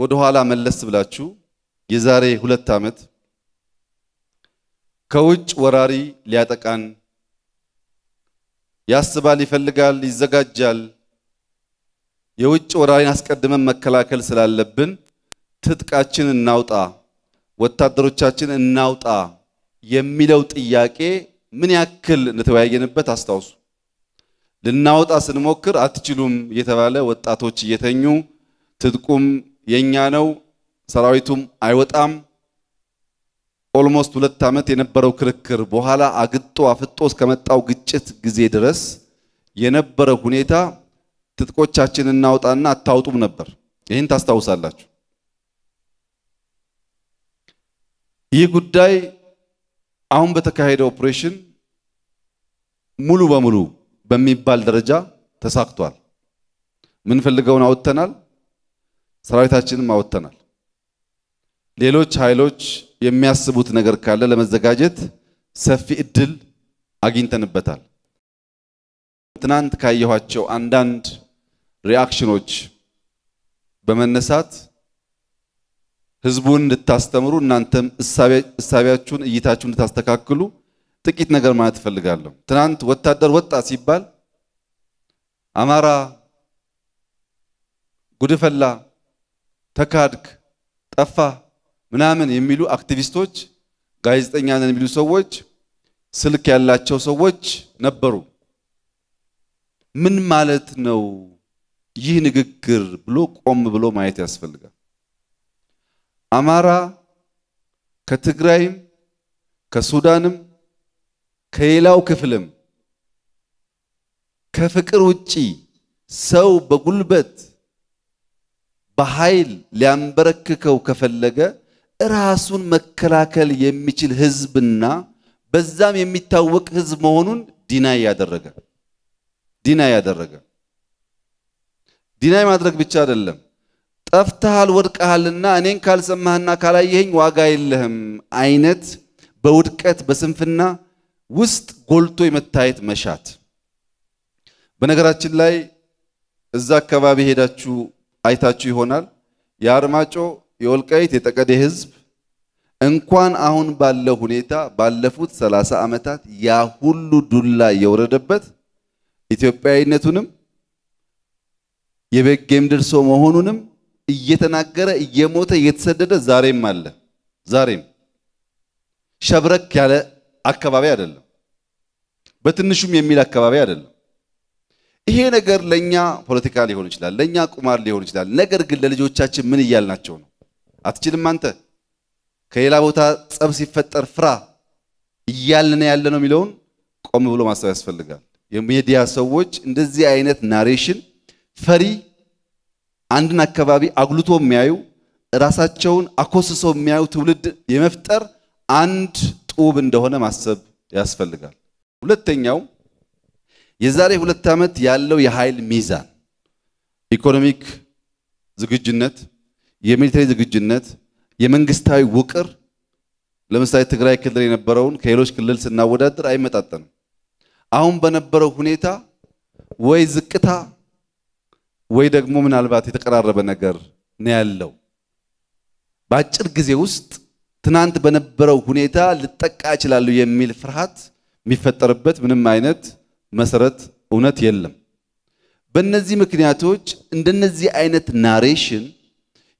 ወደ ኋላ መለስ ብላችሁ የዛሬ ሁለት ዓመት ከውጭ ወራሪ ሊያጠቃን ያስባል፣ ይፈልጋል፣ ይዘጋጃል። የውጭ ወራሪን አስቀድመን መከላከል ስላለብን ትጥቃችን እናውጣ፣ ወታደሮቻችን እናውጣ የሚለው ጥያቄ ምን ያክል እንደተወያየንበት አስታውሱ። ልናወጣ ስንሞክር አትችሉም እየተባለ ወጣቶች እየተኙ ትጥቁም የኛ ነው፣ ሰራዊቱም አይወጣም። ኦልሞስት ሁለት ዓመት የነበረው ክርክር በኋላ አግጦ አፍጦ እስከመጣው ግጭት ጊዜ ድረስ የነበረው ሁኔታ ትጥቆቻችን እናውጣና አታውጡም ነበር። ይህን ታስታውሳላችሁ። ይህ ጉዳይ አሁን በተካሄደ ኦፕሬሽን ሙሉ በሙሉ በሚባል ደረጃ ተሳክቷል። ምንፈልገውን አውጥተናል። ሰራዊታችንም አወጥተናል። ሌሎች ኃይሎች የሚያስቡት ነገር ካለ ለመዘጋጀት ሰፊ እድል አግኝተንበታል። ትናንት ካየኋቸው አንዳንድ ሪአክሽኖች በመነሳት ህዝቡን እንድታስተምሩ እናንተም እሳቢያችሁን እይታችሁን እንድታስተካክሉ ጥቂት ነገር ማለት እፈልጋለሁ። ትናንት ወታደር ወጣ ሲባል አማራ ጉድፈላ ተካድክ፣ ጠፋ ምናምን የሚሉ አክቲቪስቶች፣ ጋዜጠኛ ነን የሚሉ ሰዎች፣ ስልክ ያላቸው ሰዎች ነበሩ። ምን ማለት ነው ይህ ንግግር ብሎ ቆም ብሎ ማየት ያስፈልጋል። አማራ ከትግራይም ከሱዳንም ከሌላው ክፍልም ከፍቅር ውጪ ሰው በጉልበት በኃይል ሊያንበረክከው ከፈለገ ራሱን መከላከል የሚችል ህዝብና በዛም የሚታወቅ ህዝብ መሆኑን ዲናይ ያደረገ ዲናይ ያደረገ ዲናይ ማድረግ ብቻ አይደለም፣ ጠፍተሃል ወድቀሃልና እኔን ካልሰማህና ካላየኸኝ ዋጋ የለህም አይነት በውድቀት በስንፍና ውስጥ ጎልቶ የመታየት መሻት። በነገራችን ላይ እዛ አካባቢ ሄዳችሁ አይታችሁ ይሆናል። የአርማጮ የወልቃይት የጠቀዴ ህዝብ እንኳን አሁን ባለው ሁኔታ ባለፉት ሰላሳ ዓመታት ያ ሁሉ ዱላ የወረደበት ኢትዮጵያዊነቱንም የቤጌ ምድር መሆኑንም እየተናገረ እየሞተ እየተሰደደ ዛሬም አለ። ዛሬም ሸብረክ ያለ አካባቢ አይደለም፣ በትንሹም የሚል አካባቢ አይደለም። ይሄ ነገር ለኛ ፖለቲካ ሊሆን ይችላል፣ ለኛ ቁማር ሊሆን ይችላል። ነገር ግን ለልጆቻችን ምን እያልናቸው ነው? አትችልም አንተ ከሌላ ቦታ ጸብ ሲፈጠር ፍራ እያልን ያለ ነው የሚለውን ቆም ብሎ ማሰብ ያስፈልጋል። የሚዲያ ሰዎች እንደዚህ አይነት ናሬሽን ፈሪ፣ አንድን አካባቢ አጉልቶ የሚያዩ ራሳቸውን አኮስሰው የሚያዩ ትውልድ የመፍጠር አንድ ጡብ እንደሆነ ማሰብ ያስፈልጋል። ሁለተኛው የዛሬ ሁለት ዓመት ያለው የኃይል ሚዛን ኢኮኖሚክ ዝግጁነት፣ የሚሊተሪ ዝግጁነት፣ የመንግስታዊ ውቅር ለምሳሌ ትግራይ ክልል የነበረውን ከሌሎች ክልል ስናወዳደር አይመጣጠንም። አሁን በነበረው ሁኔታ ወይ ዝቅታ ወይ ደግሞ ምናልባት የተቀራረበ ነገር ነው ያለው። በአጭር ጊዜ ውስጥ ትናንት በነበረው ሁኔታ ልጠቃ እችላለሁ የሚል ፍርሃት የሚፈጠርበት ምንም አይነት መሰረት እውነት የለም። በእነዚህ ምክንያቶች እንደነዚህ አይነት ናሬሽን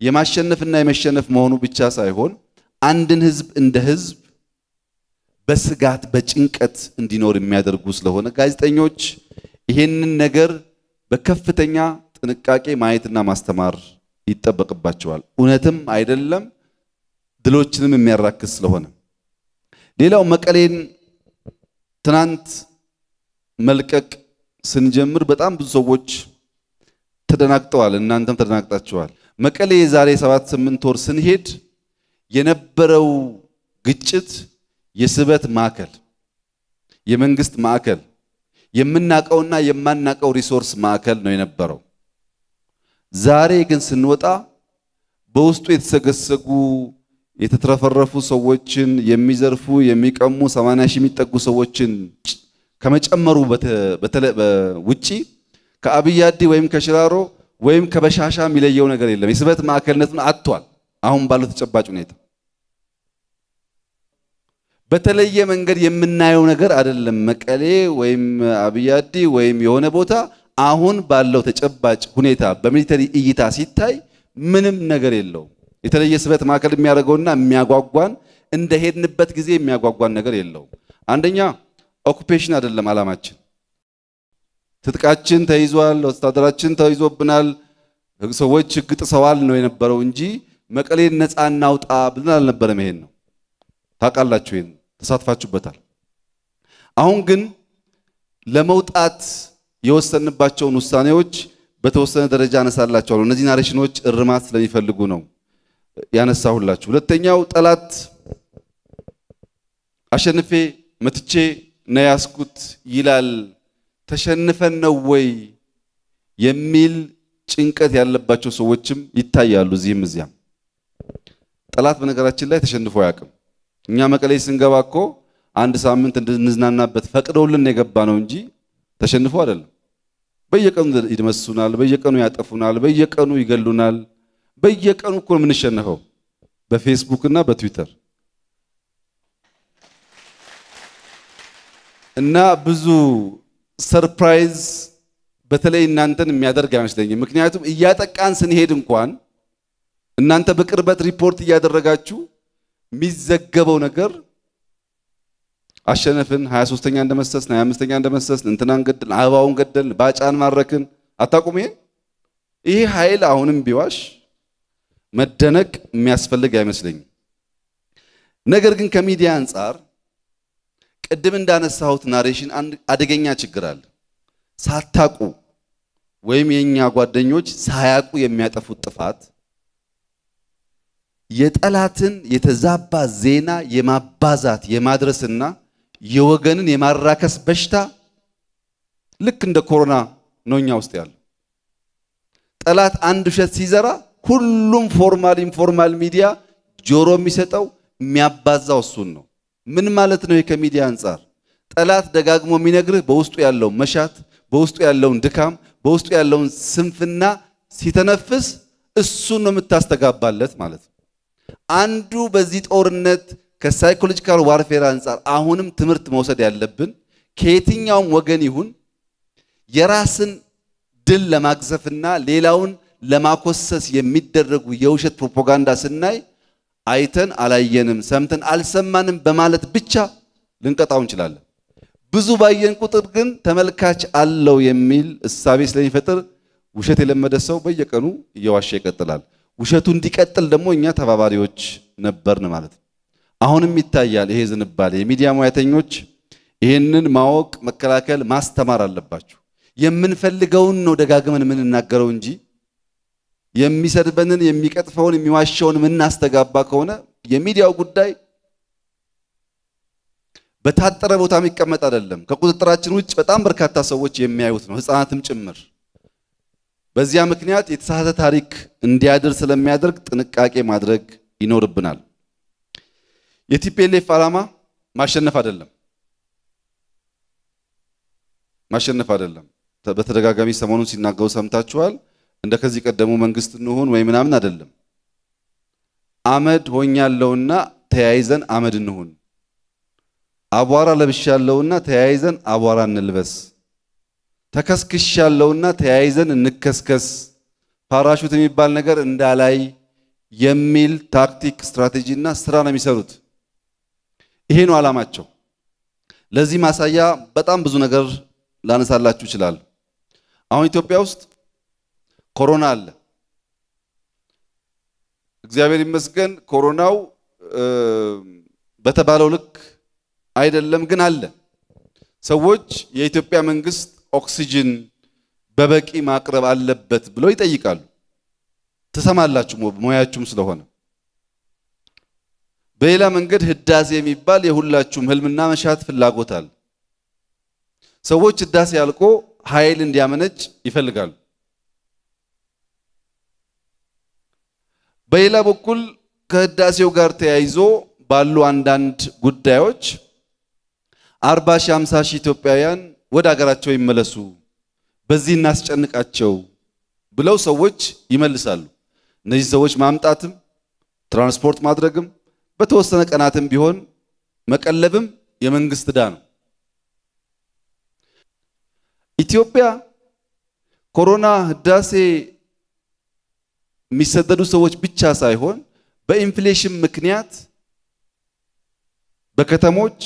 የማሸነፍና የመሸነፍ መሆኑ ብቻ ሳይሆን አንድን ህዝብ እንደ ህዝብ በስጋት በጭንቀት እንዲኖር የሚያደርጉ ስለሆነ ጋዜጠኞች ይሄንን ነገር በከፍተኛ ጥንቃቄ ማየትና ማስተማር ይጠበቅባቸዋል። እውነትም አይደለም፣ ድሎችንም የሚያራክስ ስለሆነ ሌላው መቀሌን ትናንት መልቀቅ ስንጀምር በጣም ብዙ ሰዎች ተደናግጠዋል። እናንተም ተደናግጣችኋል። መቀሌ የዛሬ ሰባት ስምንት ወር ስንሄድ የነበረው ግጭት የስበት ማዕከል፣ የመንግስት ማዕከል፣ የምናቀውና የማናቀው ሪሶርስ ማዕከል ነው የነበረው። ዛሬ ግን ስንወጣ በውስጡ የተሰገሰጉ የተትረፈረፉ ሰዎችን የሚዘርፉ የሚቀሙ 80 ሺህ የሚጠጉ ሰዎችን ከመጨመሩ ውጪ ከአብያዲ ወይም ከሽራሮ ወይም ከበሻሻ የሚለየው ነገር የለም። የስበት ማዕከልነቱን አጥቷል። አሁን ባለው ተጨባጭ ሁኔታ በተለየ መንገድ የምናየው ነገር አይደለም። መቀሌ ወይም አብያዲ ወይም የሆነ ቦታ አሁን ባለው ተጨባጭ ሁኔታ በሚሊተሪ እይታ ሲታይ ምንም ነገር የለውም። የተለየ ስበት ማዕከል የሚያደርገውና የሚያጓጓን እንደሄድንበት ጊዜ የሚያጓጓን ነገር የለውም። አንደኛ ኦኩፔሽን አይደለም አላማችን። ትጥቃችን ተይዟል፣ ወታደራችን ተይዞብናል፣ ሰዎች ህግ ጥሰዋል ነው የነበረው እንጂ መቀሌን ነፃ እናውጣ ብለን አልነበረም። ይሄን ነው ታውቃላችሁ፣ ይሄን ተሳትፋችሁበታል። አሁን ግን ለመውጣት የወሰንባቸውን ውሳኔዎች በተወሰነ ደረጃ አነሳላቸዋለሁ። እነዚህ ናሬሽኖች እርማት ስለሚፈልጉ ነው ያነሳሁላችሁ። ሁለተኛው ጠላት አሸንፌ መትቼ ነው ያስኩት ይላል። ተሸንፈን ነው ወይ የሚል ጭንቀት ያለባቸው ሰዎችም ይታያሉ እዚህም እዚያም። ጠላት በነገራችን ላይ ተሸንፎ አያውቅም። እኛ መቀሌ ስንገባ እኮ አንድ ሳምንት እንድንዝናናበት ፈቅደውልን የገባ ነው እንጂ ተሸንፎ አይደለም። በየቀኑ ይደመስሱናል፣ በየቀኑ ያጠፉናል፣ በየቀኑ ይገሉናል። በየቀኑ እኮ ነው የምንሸነፈው በፌስቡክ እና በትዊተር እና ብዙ ሰርፕራይዝ በተለይ እናንተን የሚያደርግ አይመስለኝም። ምክንያቱም እያጠቃን ስንሄድ እንኳን እናንተ በቅርበት ሪፖርት እያደረጋችሁ የሚዘገበው ነገር አሸነፍን፣ 23ኛ እንደመሰስን፣ 25ኛ እንደመሰስን፣ እንትናን ገደል፣ አበባውን ገደል፣ ባጫን ማረክን። አታቁም? ይሄ ይሄ ኃይል አሁንም ቢዋሽ መደነቅ የሚያስፈልግ አይመስለኝም። ነገር ግን ከሚዲያ አንጻር ቅድም እንዳነሳሁት ናሬሽን አደገኛ ችግር አለ። ሳታቁ ወይም የኛ ጓደኞች ሳያቁ የሚያጠፉት ጥፋት የጠላትን የተዛባ ዜና የማባዛት የማድረስና የወገንን የማራከስ በሽታ ልክ እንደ ኮሮና ነው እኛ ውስጥ ያለው። ጠላት አንድ ውሸት ሲዘራ ሁሉም ፎርማል ኢንፎርማል ሚዲያ ጆሮ የሚሰጠው የሚያባዛው እሱን ነው። ምን ማለት ነው? ከሚዲያ አንጻር ጠላት ደጋግሞ የሚነግርህ በውስጡ ያለውን መሻት፣ በውስጡ ያለውን ድካም፣ በውስጡ ያለውን ስንፍና ሲተነፍስ እሱን ነው የምታስተጋባለት ማለት ነው። አንዱ በዚህ ጦርነት ከሳይኮሎጂካል ዋርፌር አንጻር አሁንም ትምህርት መውሰድ ያለብን ከየትኛውም ወገን ይሁን የራስን ድል ለማግዘፍና ሌላውን ለማኮሰስ የሚደረጉ የውሸት ፕሮፓጋንዳ ስናይ አይተን አላየንም፣ ሰምተን አልሰማንም በማለት ብቻ ልንቀጣው እንችላለን። ብዙ ባየን ቁጥር ግን ተመልካች አለው የሚል እሳቤ ስለሚፈጥር ውሸት የለመደ ሰው በየቀኑ እየዋሸ ይቀጥላል። ውሸቱ እንዲቀጥል ደግሞ እኛ ተባባሪዎች ነበርን ማለት ነው። አሁንም ይታያል ይሄ ዝንባሌ። የሚዲያ ሙያተኞች ይህንን ማወቅ፣ መከላከል፣ ማስተማር አለባቸው። የምንፈልገውን ነው ደጋግመን የምንናገረው እንጂ የሚሰድበንን የሚቀጥፈውን የሚዋሸውን የምናስተጋባ ከሆነ የሚዲያው ጉዳይ በታጠረ ቦታ የሚቀመጥ አይደለም። ከቁጥጥራችን ውጭ በጣም በርካታ ሰዎች የሚያዩት ነው፣ ህፃናትም ጭምር። በዚያ ምክንያት የተሳሳተ ታሪክ እንዲያድር ስለሚያደርግ ጥንቃቄ ማድረግ ይኖርብናል። የቲፒኤልኤፍ ዓላማ ማሸነፍ አይደለም ማሸነፍ አይደለም። በተደጋጋሚ ሰሞኑን ሲናገሩ ሰምታችኋል። እንደ ከዚህ ቀደሙ መንግስት እንሁን ወይ ምናምን አይደለም። አመድ ሆኛለሁና ተያይዘን አመድ እንሁን፣ አቧራ ለብሻለሁና ተያይዘን አቧራ እንልበስ፣ ተከስክሻለሁና ተያይዘን እንከስከስ፣ ፓራሹት የሚባል ነገር እንዳላይ የሚል ታክቲክ ስትራቴጂ እና ስራ ነው የሚሰሩት። ይሄ ነው ዓላማቸው። ለዚህ ማሳያ በጣም ብዙ ነገር ላነሳላችሁ ይችላል። አሁን ኢትዮጵያ ውስጥ ኮሮና አለ። እግዚአብሔር ይመስገን ኮሮናው በተባለው ልክ አይደለም፣ ግን አለ። ሰዎች የኢትዮጵያ መንግስት ኦክሲጅን በበቂ ማቅረብ አለበት ብለው ይጠይቃሉ። ትሰማላችሁ፣ ሙያችሁም ስለሆነ በሌላ መንገድ ህዳሴ የሚባል የሁላችሁም ህልምና መሻት ፍላጎት አለ። ሰዎች ህዳሴ አልቆ ኃይል እንዲያመነጭ ይፈልጋሉ። በሌላ በኩል ከህዳሴው ጋር ተያይዞ ባሉ አንዳንድ ጉዳዮች አርባ ሺህ ሃምሳ ሺህ ኢትዮጵያውያን ወደ አገራቸው ይመለሱ፣ በዚህ እናስጨንቃቸው ብለው ሰዎች ይመልሳሉ። እነዚህ ሰዎች ማምጣትም ትራንስፖርት ማድረግም በተወሰነ ቀናትም ቢሆን መቀለብም የመንግስት ዕዳ ነው። ኢትዮጵያ ኮሮና ህዳሴ የሚሰደዱ ሰዎች ብቻ ሳይሆን በኢንፍሌሽን ምክንያት በከተሞች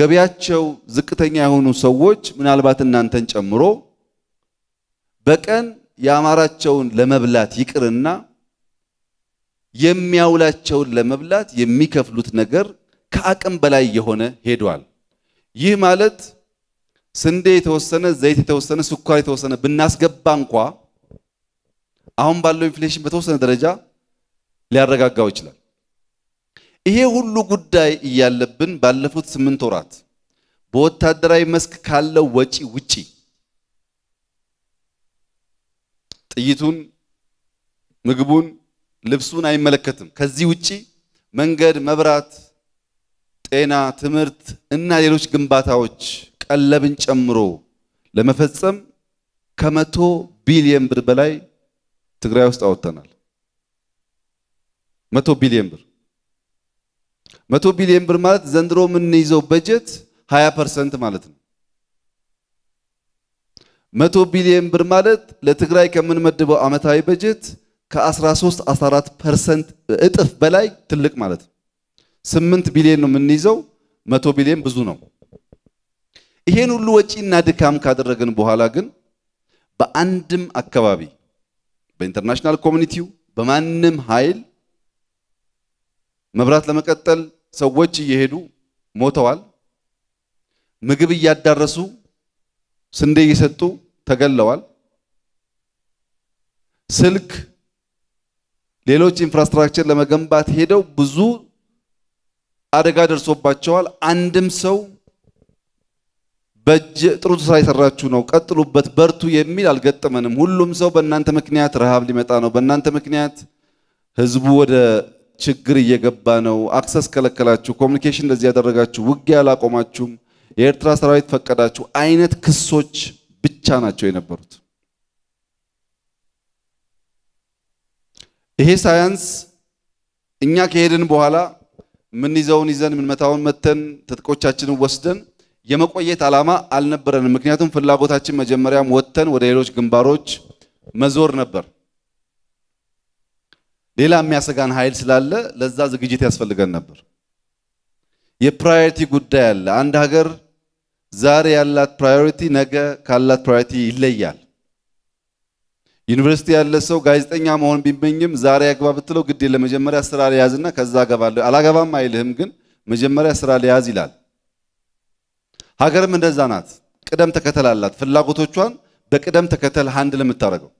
ገቢያቸው ዝቅተኛ የሆኑ ሰዎች ምናልባት እናንተን ጨምሮ በቀን የአማራቸውን ለመብላት ይቅርና የሚያውላቸውን ለመብላት የሚከፍሉት ነገር ከአቅም በላይ የሆነ ሄዷል። ይህ ማለት ስንዴ የተወሰነ፣ ዘይት የተወሰነ፣ ስኳር የተወሰነ ብናስገባ እንኳ አሁን ባለው ኢንፍሌሽን በተወሰነ ደረጃ ሊያረጋጋው ይችላል። ይሄ ሁሉ ጉዳይ እያለብን ባለፉት ስምንት ወራት በወታደራዊ መስክ ካለው ወጪ ውጪ ጥይቱን፣ ምግቡን፣ ልብሱን አይመለከትም። ከዚህ ውጪ መንገድ፣ መብራት፣ ጤና፣ ትምህርት እና ሌሎች ግንባታዎች ቀለብን ጨምሮ ለመፈጸም ከመቶ ቢሊየን ብር በላይ ትግራይ ውስጥ አወጥተናል። መቶ ቢሊዮን ብር መቶ ቢሊዮን ብር ማለት ዘንድሮ የምንይዘው በጀት 20 ፐርሰንት ማለት ነው። መቶ ቢሊዮን ብር ማለት ለትግራይ ከምንመድበው ዓመታዊ በጀት ከ13 14 ፐርሰንት እጥፍ በላይ ትልቅ ማለት ነው። 8 ቢሊዮን ነው የምንይዘው፣ መቶ ቢሊዮን ብዙ ነው። ይሄን ሁሉ ወጪና ድካም ካደረግን በኋላ ግን በአንድም አካባቢ በኢንተርናሽናል ኮሚኒቲው በማንም ኃይል መብራት ለመቀጠል ሰዎች እየሄዱ ሞተዋል። ምግብ እያዳረሱ ስንዴ እየሰጡ ተገለዋል። ስልክ፣ ሌሎች ኢንፍራስትራክቸር ለመገንባት ሄደው ብዙ አደጋ ደርሶባቸዋል። አንድም ሰው በእጅ ጥሩ ስራ የሰራችሁ ነው፣ ቀጥሉበት፣ በርቱ የሚል አልገጠመንም። ሁሉም ሰው በእናንተ ምክንያት ረሃብ ሊመጣ ነው፣ በእናንተ ምክንያት ህዝቡ ወደ ችግር እየገባ ነው፣ አክሰስ ከለከላችሁ፣ ኮሚኒኬሽን እንደዚህ ያደረጋችሁ፣ ውጊያ አላቆማችሁም፣ የኤርትራ ሰራዊት ፈቀዳችሁ አይነት ክሶች ብቻ ናቸው የነበሩት። ይሄ ሳያንስ እኛ ከሄድን በኋላ ምንይዘውን ይዘን ምንመታውን መተን ትጥቆቻችንን ወስደን የመቆየት ዓላማ አልነበረንም። ምክንያቱም ፍላጎታችን መጀመሪያም ወጥተን ወደ ሌሎች ግንባሮች መዞር ነበር። ሌላ የሚያሰጋን ኃይል ስላለ ለዛ ዝግጅት ያስፈልገን ነበር። የፕራዮሪቲ ጉዳይ አለ። አንድ ሀገር ዛሬ ያላት ፕራዮሪቲ ነገ ካላት ፕራዮሪቲ ይለያል። ዩኒቨርሲቲ ያለ ሰው ጋዜጠኛ መሆን ቢመኝም ዛሬ አግባ ብትለው ግድ የለም መጀመሪያ ስራ ሊያዝና ከዛ አገባለሁ አላገባም አይልህም፣ ግን መጀመሪያ ስራ ሊያዝ ይላል። ሀገርም እንደዛ ናት። ቅደም ተከተል አላት። ፍላጎቶቿን በቅደም ተከተል ሀንድ ለምታደርገው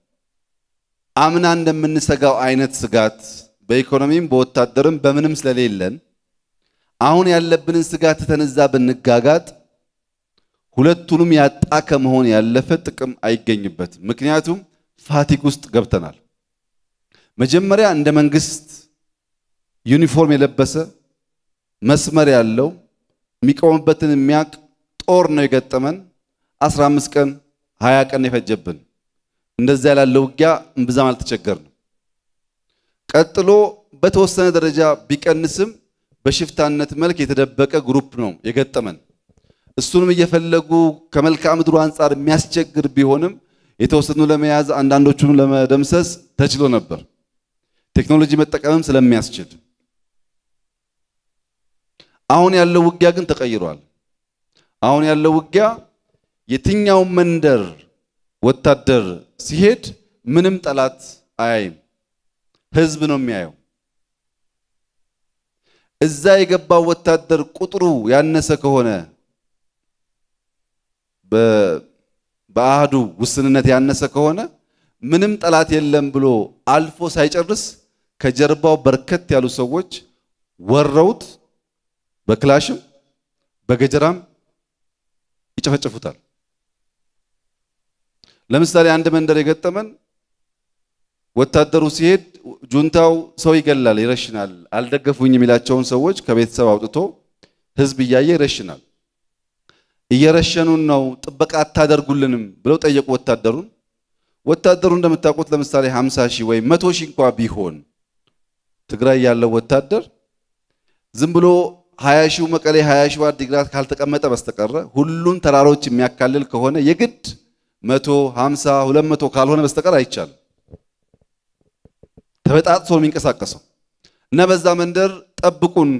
አምና እንደምንሰጋው አይነት ስጋት በኢኮኖሚም በወታደርም በምንም ስለሌለን አሁን ያለብንን ስጋት ተነዛ ብንጋጋጥ ሁለቱንም ያጣ ከመሆን ያለፈ ጥቅም አይገኝበትም። ምክንያቱም ፋቲክ ውስጥ ገብተናል። መጀመሪያ እንደ መንግስት ዩኒፎርም የለበሰ መስመር ያለው የሚቆምበትን የሚያቅ ጦር ነው የገጠመን። 15 ቀን 20 ቀን የፈጀብን። እንደዚያ ያለ ውጊያ እምብዛም አልተቸገርንም። ቀጥሎ በተወሰነ ደረጃ ቢቀንስም በሽፍታነት መልክ የተደበቀ ግሩፕ ነው የገጠመን። እሱንም እየፈለጉ ከመልክዓ ምድሩ አንጻር የሚያስቸግር ቢሆንም የተወሰኑ ለመያዝ አንዳንዶቹን ለመደምሰስ ተችሎ ነበር። ቴክኖሎጂ መጠቀምም ስለሚያስችል አሁን ያለው ውጊያ ግን ተቀይሯል። አሁን ያለው ውጊያ የትኛው መንደር ወታደር ሲሄድ ምንም ጠላት አያይም፣ ህዝብ ነው የሚያየው። እዛ የገባው ወታደር ቁጥሩ ያነሰ ከሆነ በአህዱ ውስንነት ያነሰ ከሆነ ምንም ጠላት የለም ብሎ አልፎ ሳይጨርስ ከጀርባው በርከት ያሉ ሰዎች ወረውት በክላሽም በገጀራም ይጨፈጨፉታል። ለምሳሌ አንድ መንደር የገጠመን ወታደሩ ሲሄድ ጁንታው ሰው ይገላል፣ ይረሽናል። አልደገፉኝ የሚላቸውን ሰዎች ከቤተሰብ አውጥቶ ህዝብ እያየ ይረሽናል። እየረሸኑን ነው፣ ጥበቃ አታደርጉልንም ብለው ጠየቁ ወታደሩን። ወታደሩ እንደምታውቁት ለምሳሌ 50 ሺህ ወይም 100 ሺህ እንኳ ቢሆን ትግራይ ያለው ወታደር ዝም ብሎ ሀያ ሺው መቀሌ ሀያ ሺው አዲግራት ካልተቀመጠ በስተቀረ ሁሉን ተራሮች የሚያካልል ከሆነ የግድ መቶ ሀምሳ ሁለት መቶ ካልሆነ በስተቀር አይቻልም። ተበጣጥሶ የሚንቀሳቀሰው እና በዛ መንደር ጠብቁን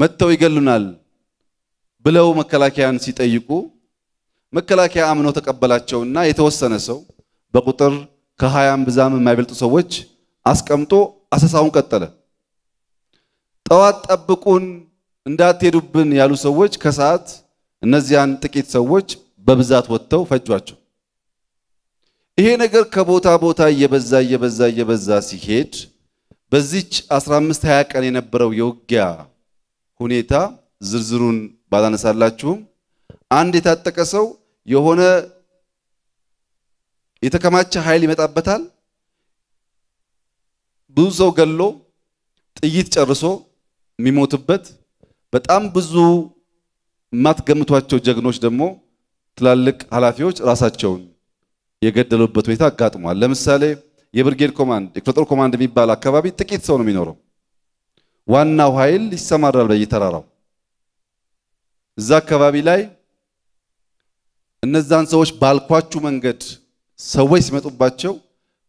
መጥተው ይገሉናል ብለው መከላከያን ሲጠይቁ መከላከያ አምኖ ተቀበላቸውና የተወሰነ ሰው በቁጥር ከሀያም ብዛም የማይበልጡ ሰዎች አስቀምጦ አሰሳውን ቀጠለ። ጠዋት ጠብቁን እንዳትሄዱብን ያሉ ሰዎች ከሰዓት እነዚያን ጥቂት ሰዎች በብዛት ወጥተው ፈጇቸው። ይሄ ነገር ከቦታ ቦታ እየበዛ እየበዛ እየበዛ ሲሄድ በዚች 15 20 ቀን የነበረው የውጊያ ሁኔታ ዝርዝሩን ባላነሳላችሁም አንድ የታጠቀ ሰው የሆነ የተከማቸ ኃይል ይመጣበታል። ብዙ ሰው ገሎ ጥይት ጨርሶ የሚሞትበት በጣም ብዙ የማትገምቷቸው ጀግኖች ደግሞ ትላልቅ ኃላፊዎች ራሳቸውን የገደሉበት ሁኔታ አጋጥሟል። ለምሳሌ የብርጌድ ኮማንድ የክፍለጦር ኮማንድ የሚባል አካባቢ ጥቂት ሰው ነው የሚኖረው። ዋናው ኃይል ይሰማራል በየተራራው። እዛ አካባቢ ላይ እነዛን ሰዎች ባልኳችሁ መንገድ ሰዎች ሲመጡባቸው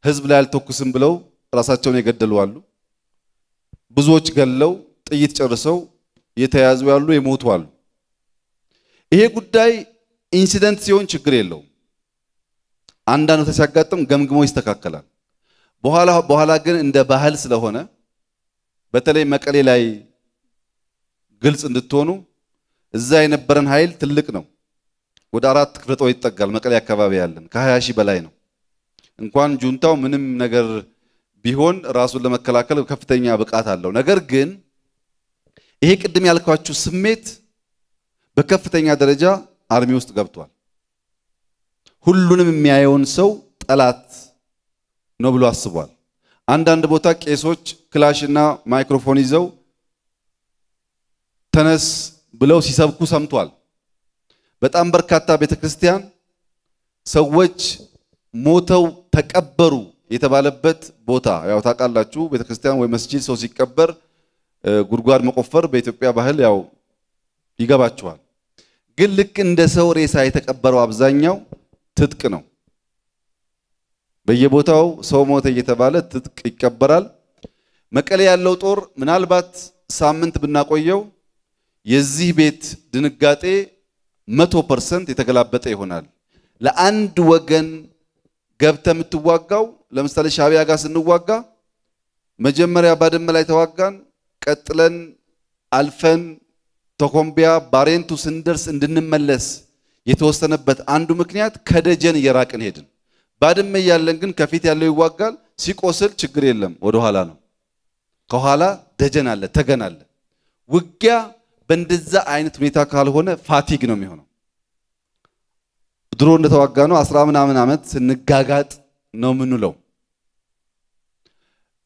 ህዝብ ላይ አልተኩስም ብለው ራሳቸውን የገደሉ አሉ። ብዙዎች ገለው ጥይት ጨርሰው የተያዙ ያሉ የሞቱ አሉ። ይሄ ጉዳይ ኢንሲደንት ሲሆን ችግር የለውም። አንዳንዱ ሲያጋጥም ገምግሞ ይስተካከላል። በኋላ በኋላ ግን እንደ ባህል ስለሆነ በተለይ መቀሌ ላይ ግልጽ እንድትሆኑ እዛ የነበረን ኃይል ትልቅ ነው። ወደ አራት ክፍለ ጦር ይጠጋል። መቀሌ አካባቢ ያለን 20 ሺህ በላይ ነው። እንኳን ጁንታው ምንም ነገር ቢሆን ራሱን ለመከላከል ከፍተኛ ብቃት አለው። ነገር ግን ይሄ ቅድም ያልኳችሁ ስሜት በከፍተኛ ደረጃ አርሚ ውስጥ ገብቷል። ሁሉንም የሚያየውን ሰው ጠላት ነው ብሎ አስቧል። አንዳንድ ቦታ ቄሶች ክላሽና ማይክሮፎን ይዘው ተነስ ብለው ሲሰብኩ ሰምቷል። በጣም በርካታ ቤተ ክርስቲያን ሰዎች ሞተው ተቀበሩ የተባለበት ቦታ ያው ታውቃላችሁ፣ ቤተ ክርስቲያን ወይ መስጂድ ሰው ሲቀበር ጉድጓድ መቆፈር በኢትዮጵያ ባህል ያው ይገባችኋል። ግን ልክ እንደ ሰው ሬሳ የተቀበረው አብዛኛው ትጥቅ ነው። በየቦታው ሰው ሞተ እየተባለ ትጥቅ ይቀበራል። መቀሌ ያለው ጦር ምናልባት ሳምንት ብናቆየው የዚህ ቤት ድንጋጤ መቶ ፐርሰንት የተገላበጠ ይሆናል። ለአንድ ወገን ገብተ የምትዋጋው ለምሳሌ ሻቢያ ጋር ስንዋጋ መጀመሪያ ባድመ ላይ ተዋጋን። ቀጥለን አልፈን ተኮምቢያ ባሬንቱ ስንደርስ እንድንመለስ የተወሰነበት አንዱ ምክንያት ከደጀን እየራቅን ሄድን። ባድመ እያለን ግን ከፊት ያለው ይዋጋል፣ ሲቆስል ችግር የለም ወደኋላ ነው። ከኋላ ደጀን አለ፣ ተገን አለ። ውጊያ በእንደዛ አይነት ሁኔታ ካልሆነ ፋቲግ ነው የሚሆነው። ድሮ እንደተዋጋ ነው አስራ ምናምን ዓመት ስንጋጋጥ ነው ምንለው።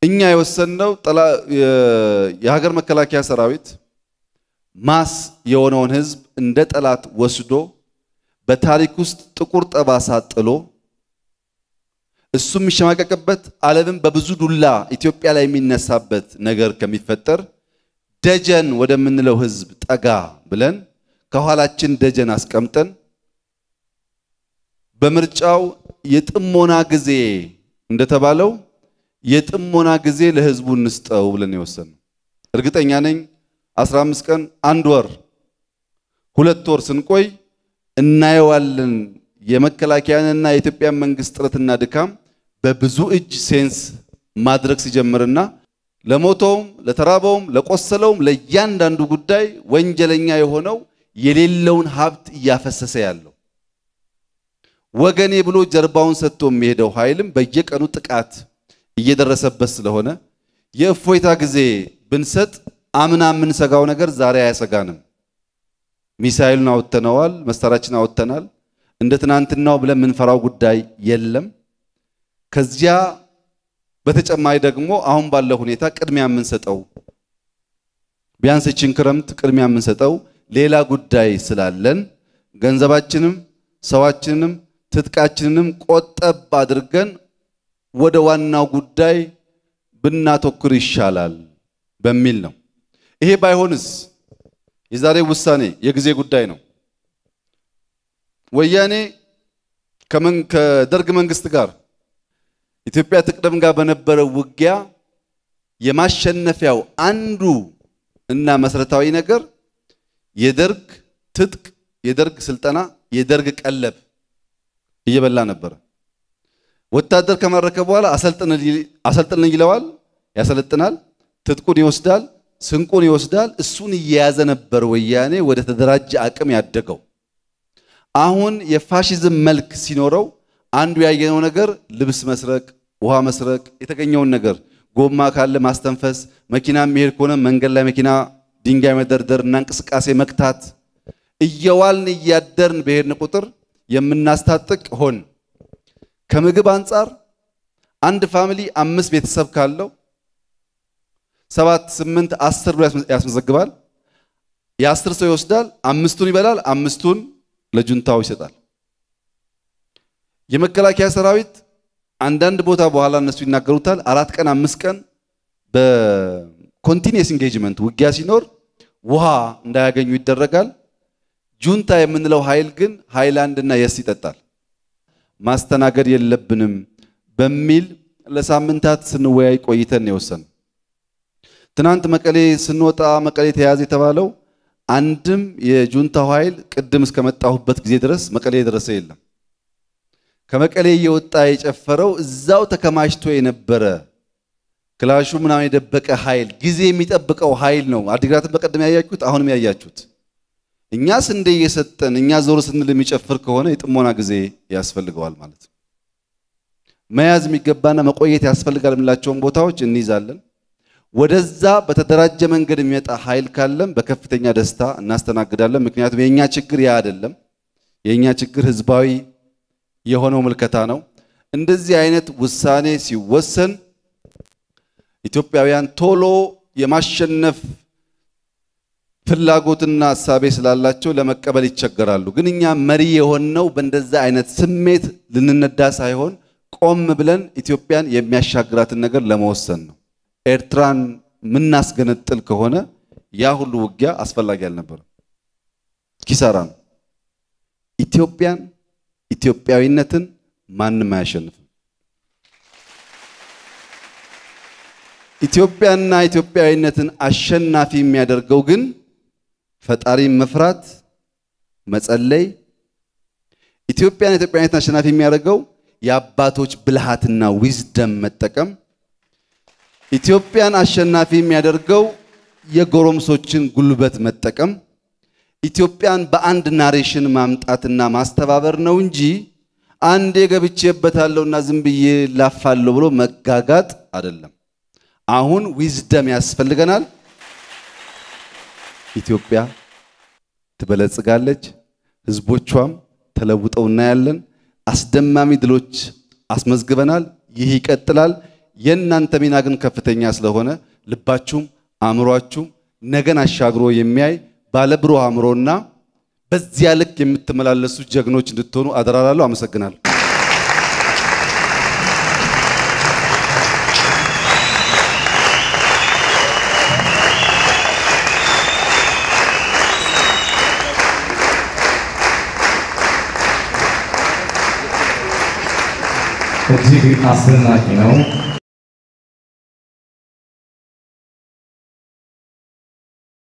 እኛ የወሰንነው የሀገር መከላከያ ሰራዊት ማስ የሆነውን ህዝብ እንደ ጠላት ወስዶ በታሪክ ውስጥ ጥቁር ጠባሳ ጥሎ እሱ የሚሸማቀቅበት ዓለምን በብዙ ዱላ ኢትዮጵያ ላይ የሚነሳበት ነገር ከሚፈጠር ደጀን ወደምንለው ህዝብ ጠጋ ብለን ከኋላችን ደጀን አስቀምጠን በምርጫው የጥሞና ጊዜ እንደተባለው የጥሞና ጊዜ ለህዝቡ እንስጠው ብለን የወሰን እርግጠኛ ነኝ 15 ቀን፣ አንድ ወር፣ ሁለት ወር ስንቆይ እናየዋለን የመከላከያንና የኢትዮጵያን መንግስት ጥረትና ድካም በብዙ እጅ ሴንስ ማድረግ ሲጀምርና ለሞተውም ለተራበውም ለቆሰለውም ለእያንዳንዱ ጉዳይ ወንጀለኛ የሆነው የሌለውን ሀብት እያፈሰሰ ያለው ወገኔ ብሎ ጀርባውን ሰጥቶ የሚሄደው ኃይልም በየቀኑ ጥቃት እየደረሰበት ስለሆነ የእፎይታ ጊዜ ብንሰጥ አምና የምንሰጋው ነገር ዛሬ አያሰጋንም። ሚሳኤሉን አወጥተነዋል፣ መሳሪያችን አወጥተናል። እንደ ትናንትናው ብለን የምንፈራው ጉዳይ የለም። ከዚያ በተጨማሪ ደግሞ አሁን ባለው ሁኔታ ቅድሚያ የምንሰጠው ቢያንስ ክረምት ቅድሚያ የምንሰጠው ሌላ ጉዳይ ስላለን ገንዘባችንም ሰዋችንንም ትጥቃችንንም ቆጠብ አድርገን ወደ ዋናው ጉዳይ ብናተኩር ይሻላል በሚል ነው። ይሄ ባይሆንስ የዛሬ ውሳኔ የጊዜ ጉዳይ ነው። ወያኔ ከደርግ መንግስት ጋር ኢትዮጵያ ትቅደም ጋር በነበረው ውጊያ የማሸነፊያው አንዱ እና መሰረታዊ ነገር የደርግ ትጥቅ፣ የደርግ ስልጠና፣ የደርግ ቀለብ እየበላ ነበር። ወታደር ከማረከ በኋላ አሰልጥነኝ ይለዋል፣ ያሰለጥናል፣ ትጥቁን ይወስዳል፣ ስንቁን ይወስዳል። እሱን እየያዘ ነበር ወያኔ ወደ ተደራጀ አቅም ያደገው። አሁን የፋሽዝም መልክ ሲኖረው አንዱ ያየነው ነገር ልብስ መስረቅ፣ ውሃ መስረቅ፣ የተገኘውን ነገር ጎማ ካለ ማስተንፈስ፣ መኪና የሚሄድ ከሆነ መንገድ ላይ መኪና ድንጋይ መደርደር እና እንቅስቃሴ መክታት። እየዋልን እያደርን በሄድን ቁጥር የምናስታጥቅ ሆን ከምግብ አንጻር አንድ ፋሚሊ አምስት ቤተሰብ ካለው ሰባት፣ ስምንት፣ አስር ብሎ ያስመዘግባል። የአስር ሰው ይወስዳል፣ አምስቱን ይበላል፣ አምስቱን ለጁንታው ይሰጣል። የመከላከያ ሰራዊት አንዳንድ ቦታ በኋላ እነሱ ይናገሩታል። አራት ቀን አምስት ቀን በኮንቲኒየስ ኢንጌጅመንት ውጊያ ሲኖር ውሃ እንዳያገኙ ይደረጋል። ጁንታ የምንለው ኃይል ግን ሃይላንድ እና የስ ይጠጣል። ማስተናገድ የለብንም በሚል ለሳምንታት ስንወያይ ቆይተን የወሰን ትናንት መቀሌ ስንወጣ መቀሌ ተያዝ የተባለው አንድም የጁንታው ኃይል ቅድም እስከመጣሁበት ጊዜ ድረስ መቀሌ የደረሰ የለም። ከመቀሌ እየወጣ የጨፈረው እዛው ተከማችቶ የነበረ ክላሹ ምናምን የደበቀ ኃይል ጊዜ የሚጠብቀው ኃይል ነው። አዲግራትን በቀደም ያያችሁት፣ አሁንም ያያችሁት እኛ ስንዴ እየሰጠን እኛ ዞር ስንል የሚጨፍር ከሆነ የጥሞና ጊዜ ያስፈልገዋል ማለት ነው። መያዝ የሚገባና መቆየት ያስፈልጋል የምላቸውን ቦታዎች እንይዛለን። ወደዛ በተደራጀ መንገድ የሚመጣ ኃይል ካለም በከፍተኛ ደስታ እናስተናግዳለን። ምክንያቱም የእኛ ችግር ያ አይደለም። የእኛ ችግር ህዝባዊ የሆነው ምልከታ ነው። እንደዚህ አይነት ውሳኔ ሲወሰን ኢትዮጵያውያን ቶሎ የማሸነፍ ፍላጎትና ሀሳቤ ስላላቸው ለመቀበል ይቸገራሉ። ግን እኛ መሪ የሆነው በእንደዛ አይነት ስሜት ልንነዳ ሳይሆን ቆም ብለን ኢትዮጵያን የሚያሻግራትን ነገር ለመወሰን ነው። ኤርትራን የምናስገነጥል ከሆነ ያ ሁሉ ውጊያ አስፈላጊ አልነበረም፣ ኪሳራ ነው። ኢትዮጵያን ኢትዮጵያዊነትን ማንም አያሸንፍም። ኢትዮጵያና ኢትዮጵያዊነትን አሸናፊ የሚያደርገው ግን ፈጣሪን መፍራት፣ መጸለይ ኢትዮጵያን ኢትዮጵያዊነትን አሸናፊ የሚያደርገው የአባቶች ብልሃትና ዊዝደም መጠቀም፣ ኢትዮጵያን አሸናፊ የሚያደርገው የጎረምሶችን ጉልበት መጠቀም፣ ኢትዮጵያን በአንድ ናሬሽን ማምጣትና ማስተባበር ነው እንጂ አንዴ ገብቼበታለሁና ዝም ብዬ ላፋለሁ ብሎ መጋጋጥ አይደለም። አሁን ዊዝደም ያስፈልገናል። ኢትዮጵያ ትበለጽጋለች፣ ህዝቦቿም ተለውጠው እናያለን። አስደማሚ ድሎች አስመዝግበናል። ይህ ይቀጥላል። የእናንተ ሚና ግን ከፍተኛ ስለሆነ ልባችሁም አእምሯችሁም ነገን አሻግሮ የሚያይ ባለብሩህ አእምሮና በዚያ ልክ የምትመላለሱ ጀግኖች እንድትሆኑ አደራላለሁ። አመሰግናለሁ። Odívy a Senátní, no?